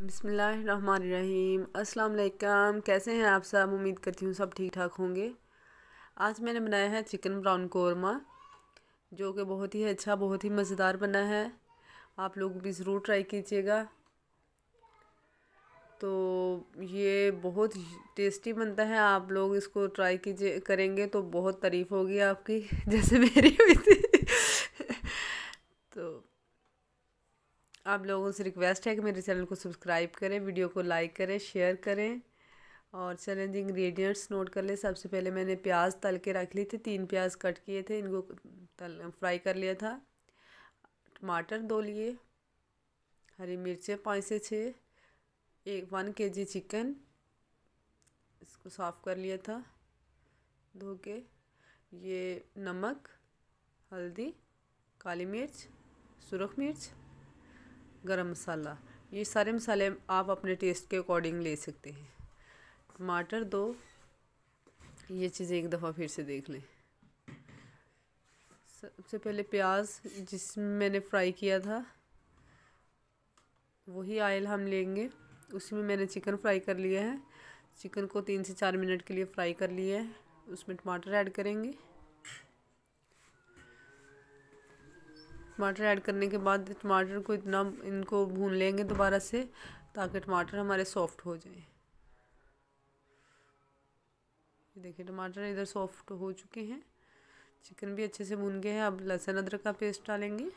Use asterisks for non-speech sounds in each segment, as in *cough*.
बिसमीम अस्सलाम कैसे हैं आप सब उम्मीद करती हूँ सब ठीक ठाक होंगे आज मैंने बनाया है चिकन ब्राउन कौरमा जो कि बहुत ही अच्छा बहुत ही मज़ेदार बना है आप लोग भी ज़रूर ट्राई कीजिएगा तो ये बहुत टेस्टी बनता है आप लोग इसको ट्राई कीजिए करेंगे तो बहुत तारीफ़ होगी आपकी *laughs* जैसे मेरी हुई थी *laughs* तो आप लोगों से रिक्वेस्ट है कि मेरे चैनल को सब्सक्राइब करें वीडियो को लाइक करें शेयर करें और चलें जी इंग्रेडिएंट्स नोट कर लें सबसे पहले मैंने प्याज तल के रख ली थे तीन प्याज कट किए थे इनको तल फ्राई कर लिया था टमाटर दो लिए हरी मिर्चें पाँच से छः एक वन के जी चिकन इसको साफ़ कर लिया था धो के ये नमक हल्दी काली मिर्च सुरख मिर्च गरम मसाला ये सारे मसाले आप अपने टेस्ट के अकॉर्डिंग ले सकते हैं टमाटर दो ये चीज़ें एक दफ़ा फिर से देख लें सबसे पहले प्याज जिस मैंने फ्राई किया था वही आयल हम लेंगे उसमें मैंने चिकन फ्राई कर लिया है चिकन को तीन से चार मिनट के लिए फ्राई कर लिया है उसमें टमाटर ऐड करेंगे टमाटर ऐड करने के बाद टमाटर को इतना इनको भून लेंगे दोबारा से ताकि टमाटर हमारे सॉफ्ट हो जाए देखिए टमाटर इधर सॉफ्ट हो चुके हैं चिकन भी अच्छे से भून गए हैं अब लहसुन अदरक का पेस्ट डालेंगे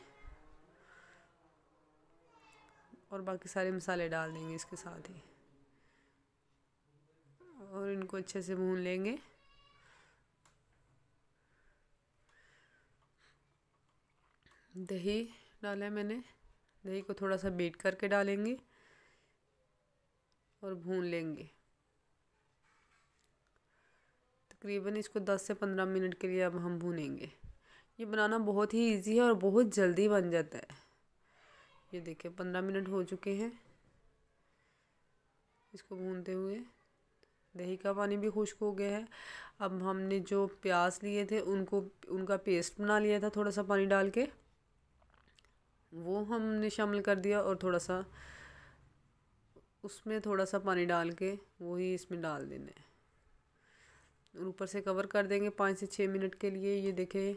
और बाकी सारे मसाले डाल देंगे इसके साथ ही और इनको अच्छे से भून लेंगे दही डाला है मैंने दही को थोड़ा सा बीट करके डालेंगे और भून लेंगे तकरीबन इसको 10 से 15 मिनट के लिए अब हम भूनेंगे ये बनाना बहुत ही इजी है और बहुत जल्दी बन जाता है ये देखिए 15 मिनट हो चुके हैं इसको भूनते हुए दही का पानी भी खुश्क हो गया है अब हमने जो प्याज लिए थे उनको उनका पेस्ट बना लिया था थोड़ा सा पानी डाल के हमने शामिल कर दिया और थोड़ा सा उसमें थोड़ा सा पानी डाल के वही इसमें डाल देना है और ऊपर से कवर कर देंगे पाँच से छः मिनट के लिए ये देखें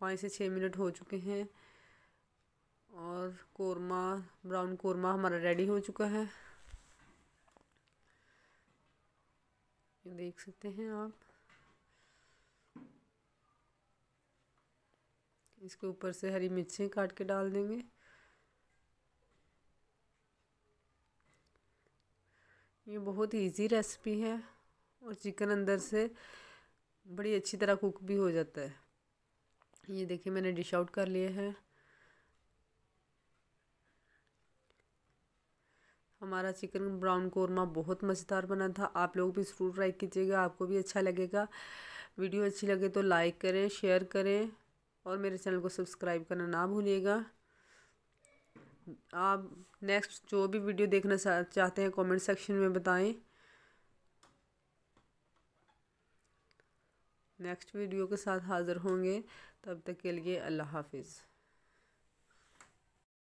पाँच से छः मिनट हो चुके हैं और कोरमा ब्राउन कोरमा हमारा रेडी हो चुका है ये देख सकते हैं आप इसके ऊपर से हरी मिर्चें काट के डाल देंगे ये बहुत इजी रेसिपी है और चिकन अंदर से बड़ी अच्छी तरह कुक भी हो जाता है ये देखिए मैंने डिश आउट कर लिए हैं हमारा चिकन ब्राउन कोरमा बहुत मज़ेदार बना था आप लोग भी ज़रूर ट्राई कीजिएगा आपको भी अच्छा लगेगा वीडियो अच्छी लगे तो लाइक करें शेयर करें और मेरे चैनल को सब्सक्राइब करना ना भूलिएगा आप नेक्स्ट जो भी वीडियो देखना चाहते हैं कमेंट सेक्शन में बताएं नेक्स्ट वीडियो के साथ हाज़िर होंगे तब तक के लिए अल्लाह हाफिज़